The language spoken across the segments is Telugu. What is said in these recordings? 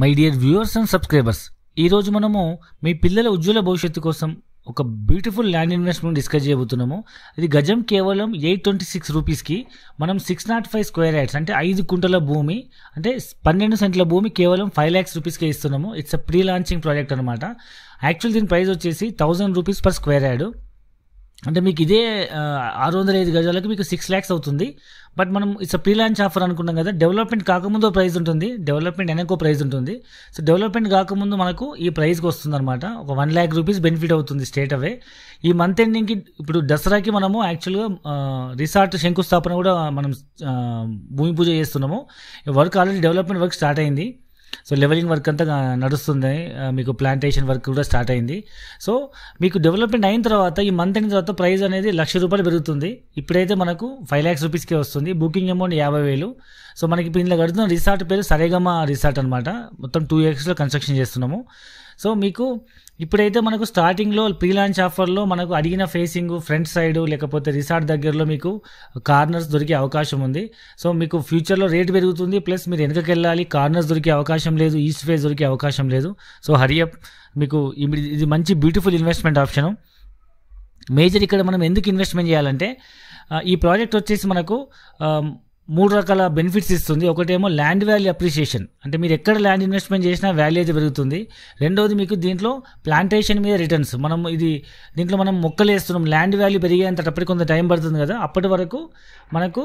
my dear viewers and subscribers ఈరోజు మనము మీ పిల్లల ఉజ్వల భవిష్యత్తు కోసం ఒక బ్యూటిఫుల్ ల్యాండ్ ఇన్వెస్ట్మెంట్ డిస్కస్ చేయబోతున్నాము అది గజం కేవలం ఎయిట్ ట్వంటీ సిక్స్ రూపీస్కి మనం six naught five square yards అంటే ఐదు కుంటల భూమి అంటే పన్నెండు సెంట్ల భూమి కేవలం ఫైవ్ ల్యాక్స్ రూపీస్కే ఇస్తున్నాము it's a pre launching project అనమాట యాక్చువల్ దీని ప్రైస్ వచ్చేసి thousand rupees per square yard అంటే మీకు ఇదే ఆరు వందల ఐదు గజాలకి మీకు సిక్స్ ల్యాక్స్ అవుతుంది బట్ మనం ఇట్స్ ప్రీ లాంచ్ ఆఫర్ అనుకున్నాం కదా డెవలప్మెంట్ కాకముందు ప్రైస్ ఉంటుంది డెవలప్మెంట్ వెనకో ప్రైస్ ఉంటుంది సో డెవలప్మెంట్ కాకముందు మనకు ఈ ప్రైస్కి వస్తుంది అనమాట ఒక వన్ ల్యాక్ రూపీస్ బెనిఫిట్ అవుతుంది స్టేట్ అవే ఈ మంత్ ఎండింగ్కి ఇప్పుడు దసరాకి మనము యాక్చువల్గా రిసార్ట్ శంకుస్థాపన కూడా మనం భూమి పూజ చేస్తున్నాము work already development work start అయింది సో లెవలింగ్ వర్క్ అంతా నడుస్తుంది మీకు ప్లాంటేషన్ వర్క్ కూడా స్టార్ట్ అయింది సో మీకు డెవలప్మెంట్ అయిన తర్వాత ఈ మంత్ అయిన తర్వాత ప్రైస్ అనేది లక్ష రూపాయలు పెరుగుతుంది ఇప్పుడైతే మనకు ఫైవ్ ల్యాక్స్ రూపీస్కే వస్తుంది బుకింగ్ అమౌంట్ యాభై వేలు సో మనకి ఇప్పుడు ఇందులో కడుతున్న రిసార్ట్ పేరు సరేగమ్మ రిసార్ట్ అనమాట మొత్తం టూ ఎక్స్లో కన్స్ట్రక్షన్ చేస్తున్నాము సో మీకు ఇప్పుడైతే మనకు స్టార్టింగ్లో లాంచ్ ఆఫర్లో మనకు అడిగిన ఫేసింగ్ ఫ్రంట్ సైడ్ లేకపోతే రిసార్ట్ దగ్గరలో మీకు కార్నర్స్ దొరికే అవకాశం ఉంది సో మీకు ఫ్యూచర్లో రేట్ పెరుగుతుంది ప్లస్ మీరు వెనుకకి వెళ్ళాలి కార్నర్స్ దొరికే అవకాశం లేదు ఈస్ట్ ఫేస్ దొరికే అవకాశం లేదు సో హరియప్ మీకు ఇది మంచి బ్యూటిఫుల్ ఇన్వెస్ట్మెంట్ ఆప్షను మేజర్ ఇక్కడ మనం ఎందుకు ఇన్వెస్ట్మెంట్ చేయాలంటే ఈ ప్రాజెక్ట్ వచ్చేసి మనకు మూడు రకాల బెనిఫిట్స్ ఇస్తుంది ఒకటేమో ల్యాండ్ వాల్యూ అప్రిషియేషన్ అంటే మీరు ఎక్కడ ల్యాండ్ ఇన్వెస్ట్మెంట్ చేసినా వాల్యూ పెరుగుతుంది రెండవది మీకు దీంట్లో ప్లాంటేషన్ మీద రిటర్న్స్ మనం ఇది దీంట్లో మనం మొక్కలు వేస్తున్నాం ల్యాండ్ వాల్యూ అప్పటికి కొంత టైం పడుతుంది కదా అప్పటి వరకు మనకు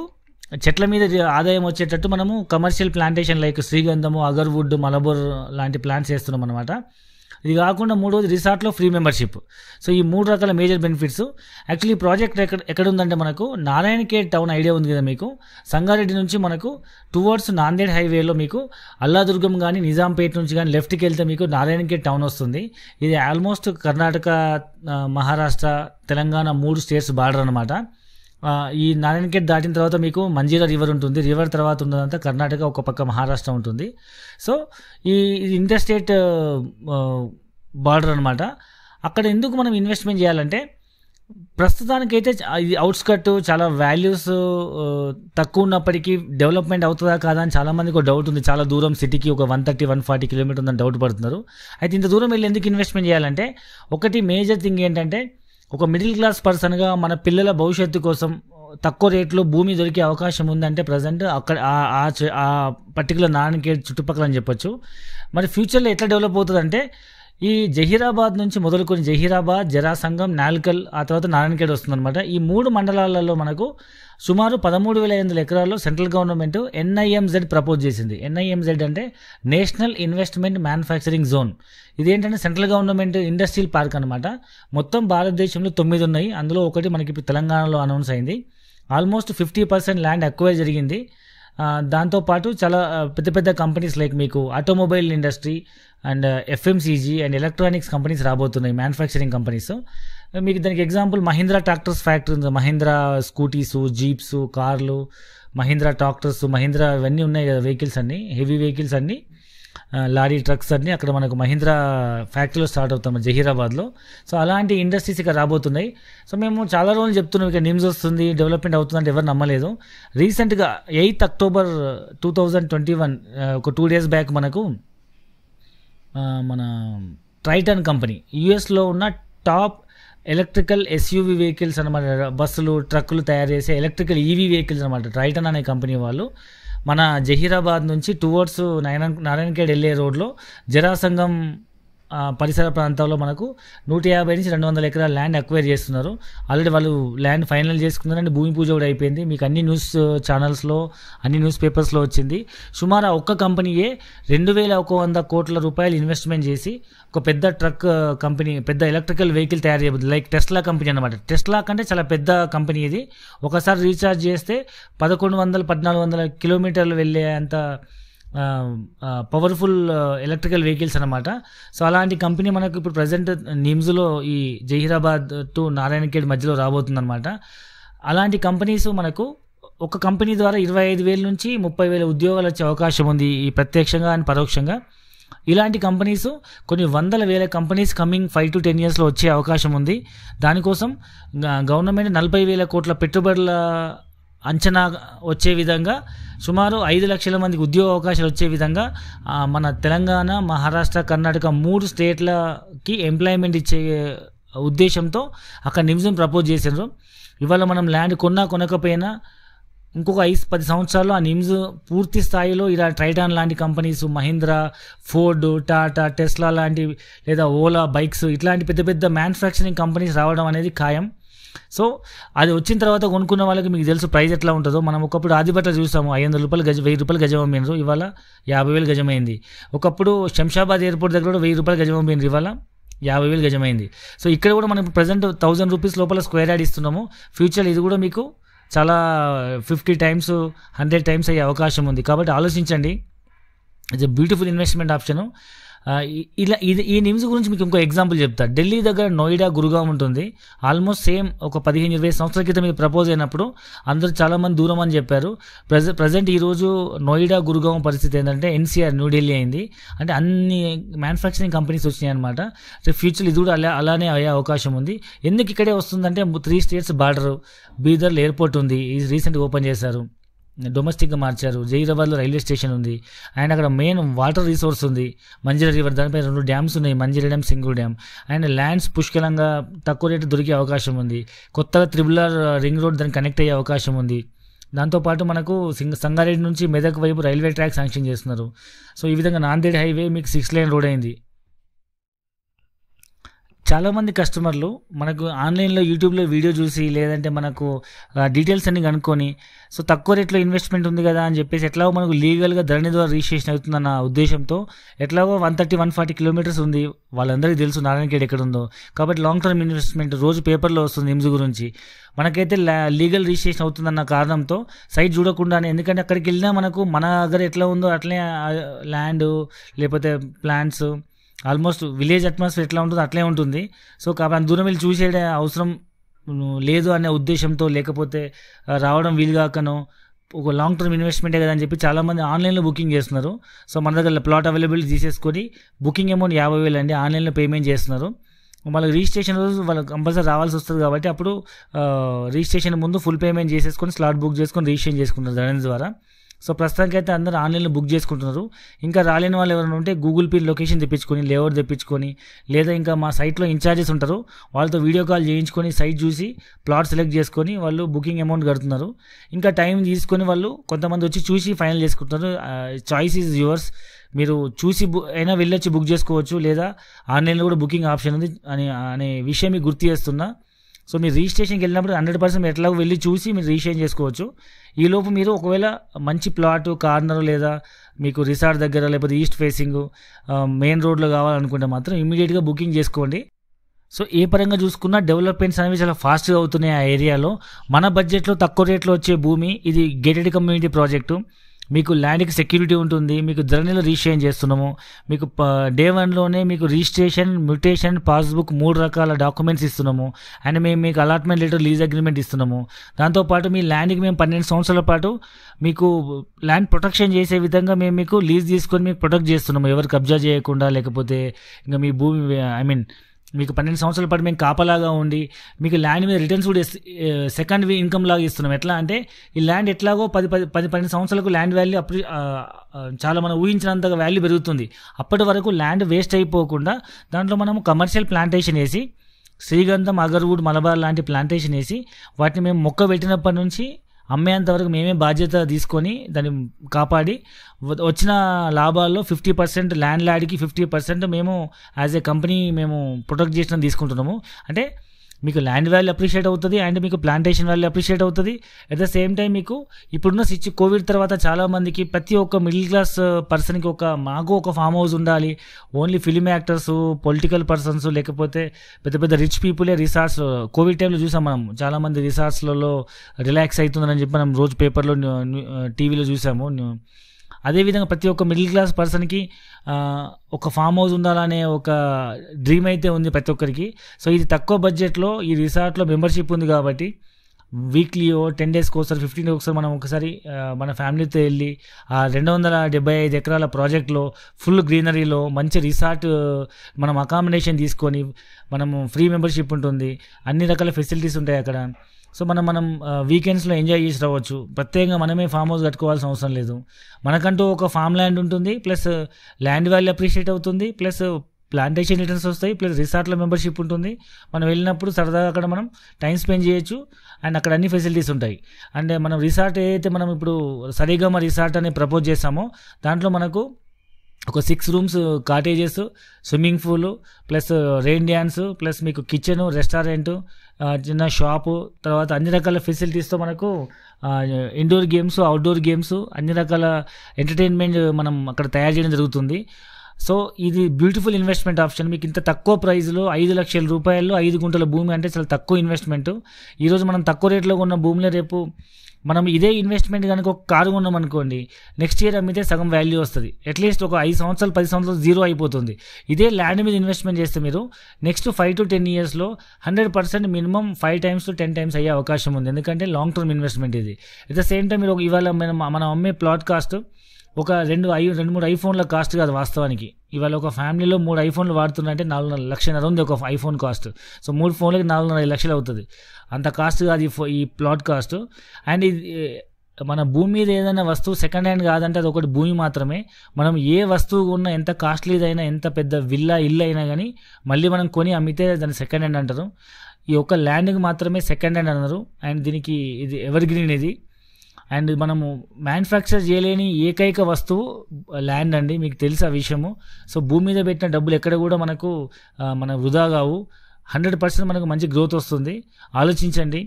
చెట్ల మీద ఆదాయం వచ్చేటట్టు మనము కమర్షియల్ ప్లాంటేషన్ లైక్ శ్రీగంధము అగర్వుడ్ మలబోర్ లాంటి ప్లాంట్స్ వేస్తున్నాం అనమాట ఇది కాకుండా మూడోది రిసార్ట్లో ఫ్రీ మెంబర్షిప్ సో ఈ మూడు రకాల మేజర్ బెనిఫిట్స్ యాక్చువల్లీ ఈ ప్రాజెక్ట్ ఎక్కడ ఎక్కడ ఉందంటే మనకు నారాయణఖేడ్ టౌన్ ఐడియా ఉంది కదా మీకు సంగారెడ్డి నుంచి మనకు టువర్డ్స్ నాందేడ్ హైవేలో మీకు అల్లాదుర్గం కానీ నిజాంపేట నుంచి కానీ లెఫ్ట్కి వెళ్తే మీకు నారాయణఖేడ్ టౌన్ వస్తుంది ఇది ఆల్మోస్ట్ కర్ణాటక మహారాష్ట్ర తెలంగాణ మూడు స్టేట్స్ బార్డర్ అనమాట ఈ నారాయణ గేట్ దాటిన తర్వాత మీకు మంజీరా రివర్ ఉంటుంది రివర్ తర్వాత ఉన్నదంతా కర్ణాటక ఒక పక్క మహారాష్ట్ర ఉంటుంది సో ఈ ఇంటర్ స్టేట్ బార్డర్ అనమాట అక్కడ ఎందుకు మనం ఇన్వెస్ట్మెంట్ చేయాలంటే ప్రస్తుతానికైతే ఇది అవుట్స్కట్ చాలా వాల్యూస్ తక్కువ ఉన్నప్పటికీ డెవలప్మెంట్ అవుతుందా కాదా అని చాలామందికి ఒక డౌట్ ఉంది చాలా దూరం సిటీకి ఒక one thirty one forty kilometre ఉందని డౌట్ పడుతున్నారు అయితే ఇంత దూరం వెళ్ళి ఎందుకు ఇన్వెస్ట్మెంట్ చేయాలంటే ఒకటి మేజర్ థింగ్ ఏంటంటే ఒక మిడిల్ క్లాస్ పర్సన్గా మన పిల్లల భవిష్యత్తు కోసం తక్కువ రేట్లో భూమి దొరికే అవకాశం ఉందంటే ప్రజెంట్ అక్కడ ఆ పర్టికులర్ నాన్నకే చుట్టుపక్కల అని చెప్పొచ్చు మరి ఫ్యూచర్లో ఎట్లా డెవలప్ అవుతుందంటే ఈ జహీరాబాద్ నుంచి మొదలుకొని జహీరాబాద్ జరాసంగం నాల్కల్ ఆ తర్వాత నారాయణఖేడ్ వస్తుందన్నమాట ఈ మూడు మండలాలలో మనకు సుమారు పదమూడు వేల ఎనిమిది ఎకరాల్లో సెంట్రల్ గవర్నమెంట్ ఎన్ఐఎంజెడ్ ప్రపోజ్ చేసింది ఎన్ఐఎంజెడ్ అంటే నేషనల్ ఇన్వెస్ట్మెంట్ మ్యానుఫ్యాక్చరింగ్ జోన్ ఇదేంటంటే సెంట్రల్ గవర్నమెంట్ ఇండస్ట్రియల్ పార్క్ అనమాట మొత్తం భారతదేశంలో తొమ్మిది ఉన్నాయి అందులో ఒకటి మనకి తెలంగాణలో అనౌన్స్ అయింది ఆల్మోస్ట్ ఫిఫ్టీ పర్సెంట్ ల్యాండ్ ఎక్కువే జరిగింది దాంతోపాటు చాలా పెద్ద పెద్ద కంపెనీస్ లైక్ మీకు automobile industry and FMCG and electronics companies రాబోతున్నాయి మ్యానుఫ్యాక్చరింగ్ కంపెనీస్ uh, మీకు దానికి example Mahindra tractors factory Mahindra scooties jeeps కార్లు మహీంద్రా ట్రాక్టర్స్ మహీంద్రా ఇవన్నీ ఉన్నాయి కదా వెహికల్స్ అన్నీ హెవీ వెహికల్స్ అన్నీ లారీ ట్రక్స్ అన్నీ అక్కడ మనకు మహీంద్రా ఫ్యాక్టరీలో స్టార్ట్ అవుతాం జహీరాబాద్లో సో అలాంటి ఇండస్ట్రీస్ ఇక రాబోతున్నాయి సో మేము చాలా రోజులు చెప్తున్నాం ఇక నిమ్స్ వస్తుంది డెవలప్మెంట్ అవుతుంది అంటే ఎవరు నమ్మలేదు రీసెంట్గా eighth October two thousand twenty one ఒక టూ డేస్ బ్యాక్ మనకు మన ట్రైటన్ కంపెనీ యుఎస్లో ఉన్న టాప్ ఎలక్ట్రికల్ ఎస్యూవి వెహికల్స్ అనమాట బస్సులు ట్రక్కులు తయారు చేసే ఎలక్ట్రికల్ ఈవీ వెహికల్స్ అనమాట ట్రైటన్ అనే కంపెనీ వాళ్ళు మన జహీరాబాద్ నుంచి టువర్డ్స్ నారాయణ నారాయణఖేడ్ వెళ్ళే రోడ్లో జరాసంగం పరిసర ప్రాంతాల్లో మనకు నూట యాభై నుంచి రెండు వందల ఎకరాల ల్యాండ్ అక్వైర్ చేస్తున్నారు ఆల్రెడీ వాళ్ళు ల్యాండ్ ఫైనల్ చేసుకున్నారని భూమి పూజ కూడా అయిపోయింది మీకు అన్ని న్యూస్ ఛానల్స్లో అన్ని న్యూస్ పేపర్స్లో వచ్చింది సుమారు ఒక్క కంపెనీయే రెండు వేల ఒక వంద కోట్ల రూపాయలు ఇన్వెస్ట్మెంట్ చేసి ఒక పెద్ద ట్రక్ కంపెనీ పెద్ద ఎలక్ట్రికల్ వెహికల్ తయారు చేయబోతుంది లైక్ టెస్లా కంపెనీ అనమాట టెస్లా కంటే చాలా పెద్ద కంపెనీ ఇది ఒకసారి రీఛార్జ్ చేస్తే పదకొండు వందల పద్నాలుగు వందల కిలోమీటర్లు వెళ్ళే అంత పవర్ఫుల్ ఎలక్ట్రికల్ వెహికల్స్ అనమాట సో అలాంటి కంపెనీ మనకు ఇప్పుడు ప్రజెంట్ నిమ్స్లో ఈ జహీరాబాద్ టు నారాయణఖేడ్ మధ్యలో రాబోతుంది అనమాట అలాంటి కంపెనీస్ మనకు ఒక కంపెనీ ద్వారా ఇరవై ఐదు వేల నుంచి ముప్పై వేల ఉద్యోగాలు వచ్చే అవకాశం ఉంది ఈ ప్రత్యక్షంగా అండ్ పరోక్షంగా ఇలాంటి కంపెనీస్ కొన్ని వందల వేల companies coming five to ten ఇయర్స్లో వచ్చే అవకాశం ఉంది దానికోసం గవర్నమెంట్ నలభై వేల కోట్ల పెట్టుబడుల అంచనా వచ్చే విధంగా సుమారు ఐదు లక్షల మందికి ఉద్యోగ అవకాశాలు వచ్చే విధంగా మన తెలంగాణ మహారాష్ట్ర కర్ణాటక మూడు స్టేట్లకి ఎంప్లాయ్మెంట్ ఇచ్చే ఉద్దేశంతో అక్కడ నిమిషం ప్రపోజ్ చేశారు ఇవాళ మనం ల్యాండ్ కొన్నా కొనకపోయినా ఇంకొక ఐదు పది సంవత్సరాల్లో ఆ నిమ్స్ పూర్తి స్థాయిలో ఇలా ట్రైటాన్ లాంటి companies Mahindra Ford Tata Tesla లాంటి లేదా ఓలా బైక్స్ ఇట్లాంటి పెద్ద పెద్ద మ్యానుఫ్యాక్చరింగ్ కంపెనీస్ రావడం అనేది ఖాయం సో అది వచ్చిన తర్వాత కొనుక్కున్న వాళ్ళకి మీకు తెలుసు ప్రైస్ ఎట్లా ఉంటుందో మనం ఒకప్పుడు ఆదిపట్ల చూస్తాము ఐదు వందల రూపాయలు గజ వెయ్యి రూపాయలు గజం అమ్మినారు ఇవాళ యాభై వేలు గజమైంది ఒకప్పుడు శంషాబాద్ ఎయిర్పోర్ట్ దగ్గర కూడా వెయ్యి రూపాయలు గజం అమ్మినారు ఇవాళ యాభై వేలు గజమైంది సో ఇక్కడ కూడా మనం ప్రజెంట్ థౌజండ్ రూపీస్ లోపల స్క్వేర్ యాడ్ ఇస్తున్నాము ఫ్యూచర్ ఇది కూడా మీకు చాలా ఫిఫ్టీ టైమ్స్ హండ్రెడ్ టైమ్స్ అయ్యే అవకాశం ఉంది కాబట్టి ఆలోచించండి it's a beautiful investment option ఇలా ఇది ఈ నిమ్స్ గురించి మీకు ఇంకో ఎగ్జాంపుల్ చెప్తా ఢిల్లీ దగ్గర నోయిడా గురుగావ్ ఉంటుంది ఆల్మోస్ట్ సేమ్ ఒక పదిహేను ఇరవై సంవత్సరాల క్రితం ఇది ప్రపోజ్ అయినప్పుడు అందరూ చాలామంది దూరం అని చెప్పారు ప్రజె ప్రజెంట్ ఈరోజు నోయిడా గురుగావ్ పరిస్థితి ఏంటంటే ఎన్సీఆర్ న్యూఢిల్లీ అయింది అంటే అన్ని మ్యానుఫ్యాక్చరింగ్ కంపెనీస్ వచ్చినాయి అనమాట ఫ్యూచర్లో ఇది కూడా అలా అలానే అయ్యే అవకాశం ఉంది ఎందుకు ఇక్కడే వస్తుందంటే three states border Bidar airport ఉంది రీసెంట్గా ఓపెన్ చేశారు డొమెస్టిక్గా మార్చారు జైరాబాద్లో రైల్వే స్టేషన్ ఉంది అండ్ అక్కడ మెయిన్ వాటర్ రిసోర్స్ ఉంది మంజిరా రివర్ దానిపై రెండు డ్యామ్స్ ఉన్నాయి Manjira dam Singur dam and lands పుష్కలంగా తక్కువ రేటు దొరికే అవకాశం ఉంది కొత్తగా త్రిబులర్ రింగ్ రోడ్ దానికి కనెక్ట్ అయ్యే అవకాశం ఉంది దాంతోపాటు మనకు సింగ్ సంగారెడ్డి నుంచి మెదక్ వైపు రైల్వే ట్రాక్ శాంక్షన్ చేస్తున్నారు సో ఈ విధంగా నాందేడ్ హైవే మీకు సిక్స్ లైన్ రోడ్ అయింది చాలామంది కస్టమర్లు మనకు ఆన్లైన్లో యూట్యూబ్లో వీడియో చూసి లేదంటే మనకు డీటెయిల్స్ అన్ని కనుక్కొని సో తక్కువ రేట్లో ఇన్వెస్ట్మెంట్ ఉంది కదా అని చెప్పేసి ఎట్లాగో మనకు లీగల్గా ధరణి ద్వారా రిజిస్ట్రేషన్ అవుతుందన్న ఉద్దేశంతో ఎట్లాగో one thirty one forty kilometres ఉంది వాళ్ళందరికీ తెలుసు నారాయణఖేడ్ ఎక్కడ ఉందో కాబట్టి లాంగ్ టర్మ్ ఇన్వెస్ట్మెంట్ రోజు పేపర్లో వస్తుంది ఇమ్స్ గురించి మనకైతే లీగల్ రిజిస్ట్రేషన్ అవుతుందన్న కారణంతో సైట్ చూడకుండానే ఎందుకంటే అక్కడికి వెళ్ళినా మనకు మన దగ్గర ఎట్లా ఉందో అట్లే ల్యాండ్ లేకపోతే ప్లాంట్స్ ఆల్మోస్ట్ విలేజ్ అట్మాస్ఫియర్ ఎట్లా ఉంటుందో అట్లే ఉంటుంది సో కాబట్టి అంత దూరం వెళ్ళి చూసే అవసరం లేదు అనే ఉద్దేశంతో లేకపోతే రావడం వీలు కాకనో ఒక లాంగ్ టర్మ్ ఇన్వెస్ట్మెంటే కదా అని చెప్పి చాలామంది ఆన్లైన్లో బుకింగ్ చేస్తున్నారు సో మన దగ్గర ప్లాట్ అవైలబిలిటీ తీసేసుకొని బుకింగ్ అమౌంట్ యాభై వేలు అండి ఆన్లైన్లో పేమెంట్ చేస్తున్నారు వాళ్ళకి రిజిస్ట్రేషన్ రోజు వాళ్ళకి కంపల్సరీ రావాల్సి వస్తుంది కాబట్టి అప్పుడు రిజిస్ట్రేషన్ ముందు ఫుల్ పేమెంట్ చేసేసుకొని స్లాట్ బుక్ చేసుకొని రిజిస్ట్రేషన్ చేసుకుంటారు దాని ద్వారా సో ప్రస్తుతానికి అయితే అందరూ ఆన్లైన్లో బుక్ చేసుకుంటున్నారు ఇంకా రాలేని వాళ్ళు ఎవరైనా ఉంటే గూగుల్ పే లొకేషన్ తెప్పించుకొని లేవర్ తెప్పించుకొని లేదా ఇంకా మా సైట్లో ఇన్ఛార్జెస్ ఉంటారు వాళ్ళతో వీడియో కాల్ చేయించుకొని సైట్ చూసి ప్లాట్ సెలెక్ట్ చేసుకొని వాళ్ళు బుకింగ్ అమౌంట్ కడుతున్నారు ఇంకా టైం తీసుకొని వాళ్ళు కొంతమంది వచ్చి చూసి ఫైనల్ చేసుకుంటున్నారు చాయిస్ ఈజ్ యువర్స్ మీరు చూసి బు అయినా వెళ్ళొచ్చి బుక్ చేసుకోవచ్చు లేదా ఆన్లైన్లో కూడా బుకింగ్ ఆప్షన్ ఉంది అని అనే విషయం మీకు గుర్తు చేస్తున్నా సో మీరు రిజిస్ట్రేషన్కి వెళ్ళినప్పుడు హండ్రెడ్ పర్సెంట్ ఎట్లాగో వెళ్ళి చూసి మీరు రిజిస్ట్రేషన్ చేసుకోవచ్చు ఈలోపు మీరు ఒకవేళ మంచి ప్లాటు కార్నర్ లేదా మీకు రిసార్ట్ దగ్గర లేకపోతే ఈస్ట్ ఫేసింగ్ మెయిన్ రోడ్లో కావాలనుకుంటే మాత్రం ఇమీడియట్గా బుకింగ్ చేసుకోండి సో ఏ పరంగా చూసుకున్నా డెవలప్మెంట్స్ అనేవి చాలా ఫాస్ట్గా అవుతున్నాయి ఆ ఏరియాలో మన బడ్జెట్లో తక్కువ రేట్లో వచ్చే భూమి ఇది గేటెడ్ కమ్యూనిటీ ప్రాజెక్టు మీకు ల్యాండ్కి సెక్యూరిటీ ఉంటుంది మీకు జర్నీలో రీషేన్ చేస్తున్నాము మీకు డే వన్లోనే మీకు రిజిస్ట్రేషన్ మ్యూటేషన్ పాస్బుక్ మూడు రకాల డాక్యుమెంట్స్ ఇస్తున్నాము అండ్ మేము మీకు అలాట్మెంట్ లెటర్ లీజ్ అగ్రిమెంట్ ఇస్తున్నాము దాంతోపాటు మీ ల్యాండ్కి మేము పన్నెండు సంవత్సరాల పాటు మీకు ల్యాండ్ ప్రొటెక్షన్ చేసే విధంగా మేము మీకు లీజ్ తీసుకొని మీకు ప్రొటెక్ట్ చేస్తున్నాము ఎవరు కబ్జా చేయకుండా లేకపోతే ఇంకా మీ భూమి ఐ మీన్ మీకు పన్నెండు సంవత్సరాల పాటు మేము కాపలాగా ఉండి మీకు ల్యాండ్ మీద రిటర్న్స్ కూడా సెకండ్ ఇన్కమ్ లాగా ఇస్తున్నాం ఎట్లా అంటే ఈ ల్యాండ్ ఎట్లాగో పది పది పది పన్నెండు సంవత్సరాలకు ల్యాండ్ వాల్యూ అప్రి చాలా మనం ఊహించినంత వాల్యూ పెరుగుతుంది అప్పటి వరకు ల్యాండ్ వేస్ట్ అయిపోకుండా దాంట్లో మనము కమర్షియల్ ప్లాంటేషన్ వేసి శ్రీగంధం అగర్వుడ్ మలబార్ లాంటి ప్లాంటేషన్ వేసి వాటిని మేము మొక్క పెట్టినప్పటి నుంచి అమ్మేంతవరకు మేమే బాధ్యత తీసుకొని దాన్ని కాపాడి వచ్చిన లాభాల్లో ఫిఫ్టీ పర్సెంట్ ల్యాండ్ ల్యాడ్కి ఫిఫ్టీ పర్సెంట్ మేము యాజ్ ఏ కంపెనీ మేము ప్రొటెక్ట్ చేసిన తీసుకుంటున్నాము అంటే మీకు ల్యాండ్ వాల్యూ అప్రిషియేట్ అవుతుంది అండ్ మీకు ప్లాంటేషన్ వాల్యూ అప్రిషియేట్ అవుతుంది అట్ ద సేమ్ టైం మీకు ఇప్పుడున్న సిచ్యు కోవిడ్ తర్వాత చాలామందికి ప్రతి ఒక్క మిడిల్ క్లాస్ పర్సన్కి ఒక మాకు ఒక ఫామ్ హౌస్ ఉండాలి only film actors political persons లేకపోతే పెద్ద పెద్ద రిచ్ పీపులే రిసార్ట్స్ కోవిడ్ టైంలో చూసాం మనం చాలామంది రిసార్ట్స్లలో రిలాక్స్ అవుతుందని చెప్పి మనం రోజు పేపర్లో టీవీలో uh, చూసాము అదేవిధంగా ప్రతి ఒక్క మిడిల్ క్లాస్ పర్సన్కి ఒక ఫామ్ హౌస్ ఉండాలనే ఒక డ్రీమ్ అయితే ఉంది ప్రతి ఒక్కరికి సో ఇది తక్కువ బడ్జెట్లో ఈ రిసార్ట్లో మెంబర్షిప్ ఉంది కాబట్టి వీక్లీ టెన్ డేస్కి ఒకసారి ఫిఫ్టీన్ డేస్ ఒకసారి మనం ఒకసారి మన ఫ్యామిలీతో వెళ్ళి ఆ రెండు వందల డెబ్బై ఐదు ఎకరాల ప్రాజెక్ట్లో ఫుల్ గ్రీనరీలో మంచి రిసార్ట్ మనం అకామిడేషన్ తీసుకొని మనం ఫ్రీ మెంబర్షిప్ ఉంటుంది అన్ని రకాల ఫెసిలిటీస్ ఉంటాయి అక్కడ సో మనం మనం వీకెండ్స్లో ఎంజాయ్ చేసి రావచ్చు ప్రత్యేకంగా మనమే ఫామ్ హౌస్ కట్టుకోవాల్సిన అవసరం లేదు మనకంటూ ఒక ఫామ్ ల్యాండ్ ఉంటుంది ప్లస్ ల్యాండ్ వాల్యూ అప్రిషియేట్ అవుతుంది ప్లస్ ప్లాంటేషన్ రిటర్న్స్ వస్తాయి ప్లస్ రిసార్ట్లో మెంబర్షిప్ ఉంటుంది మనం వెళ్ళినప్పుడు సరదాగా అక్కడ మనం టైం స్పెండ్ చేయొచ్చు అండ్ అక్కడ అన్ని ఫెసిలిటీస్ ఉంటాయి అండ్ మనం రిసార్ట్ ఏదైతే మనం ఇప్పుడు సరిగమ రిసార్ట్ అని ప్రపోజ్ చేస్తామో దాంట్లో మనకు ఒక six rooms cottages swimming pool plus rain dance plus మీకు కిచెను రెస్టారెంట్ చిన్న షాపు తర్వాత అన్ని రకాల ఫెసిలిటీస్తో మనకు ఇండోర్ గేమ్స్ అవుట్డోర్ గేమ్స్ అన్ని రకాల ఎంటర్టైన్మెంట్ మనం అక్కడ తయారు చేయడం జరుగుతుంది సో ఇది బ్యూటిఫుల్ ఇన్వెస్ట్మెంట్ ఆప్షన్ మీకు ఇంత తక్కువ ప్రైస్లో ఐదు లక్షల రూపాయల్లో ఐదు గుంటల భూమి అంటే చాలా తక్కువ ఇన్వెస్ట్మెంట్ ఈరోజు మనం తక్కువ రేట్లో ఉన్న భూమిలో రేపు మనం ఇదే ఇన్వెస్ట్మెంట్ కనుక ఒక కారు కొన్నాం అనుకోండి నెక్స్ట్ ఇయర్ అమ్మితే సగం వాల్యూ వస్తుంది అట్లీస్ట్ ఒక ఐదు సంవత్సరాలు పది సంవత్సరాలు జీరో అయిపోతుంది ఇదే ల్యాండ్ మీద ఇన్వెస్ట్మెంట్ చేస్తే మీరు నెక్స్ట్ ఫైవ్ టు టెన్ ఇయర్స్లో hundred percent minimum five times to ten times అయ్యే అవకాశం ఉంది ఎందుకంటే లాంగ్ టర్మ్ ఇన్వెస్ట్మెంట్ ఇది అట్ ద సేమ్ టైం మీరు ఇవాళ మనం మనం అమ్మే ప్లాట్ కాస్ట్ ఒక రెండు ఐ రెండు మూడు ఐఫోన్ల కాస్ట్ కాదు వాస్తవానికి ఇవాళ ఒక ఫ్యామిలీలో మూడు ఐఫోన్లు వాడుతున్నాయంటే నాలుగున్నర లక్షన్నర ఉంది ఒక ఐఫోన్ కాస్ట్ సో మూడు ఫోన్లకి నాలుగున్నర లక్షలు అవుతుంది అంత కాస్ట్ కాదు ఈ ఈ ప్లాట్ కాస్ట్ అండ్ ఇది మన భూమి మీద ఏదైనా వస్తువు సెకండ్ హ్యాండ్ కాదంటే అది ఒకటి భూమి మాత్రమే మనం ఏ వస్తువు ఉన్న ఎంత కాస్ట్లీదైనా ఎంత పెద్ద విల్లా ఇల్లు అయినా కానీ మళ్ళీ మనం కొని అమ్మితే దాన్ని సెకండ్ హ్యాండ్ అంటారు ఈ ఒక్క ల్యాండ్కి మాత్రమే సెకండ్ హ్యాండ్ అన్నారు అండ్ దీనికి ఇది ఎవర్ గ్రీన్ ఇది అండ్ మనము మ్యానుఫ్యాక్చర్ చేయలేని ఏకైక వస్తువు ల్యాండ్ అండి మీకు తెలుసు ఆ విషయము సో భూమి మీద పెట్టిన డబ్బులు ఎక్కడ కూడా మనకు మన వృధా కావు హండ్రెడ్ పర్సెంట్ మనకు మంచి గ్రోత్ వస్తుంది ఆలోచించండి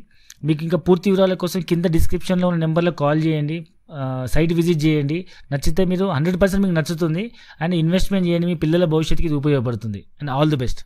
మీకు ఇంకా పూర్తి వివరాల కోసం కింద డిస్క్రిప్షన్లో ఉన్న నెంబర్లో కాల్ చేయండి సైట్ విజిట్ చేయండి నచ్చితే మీరు హండ్రెడ్ పర్సెంట్ మీకు నచ్చుతుంది అండ్ ఇన్వెస్ట్మెంట్ చేయండి మీ పిల్లల భవిష్యత్తుకి ఇది ఉపయోగపడుతుంది అండ్ ఆల్ ది బెస్ట్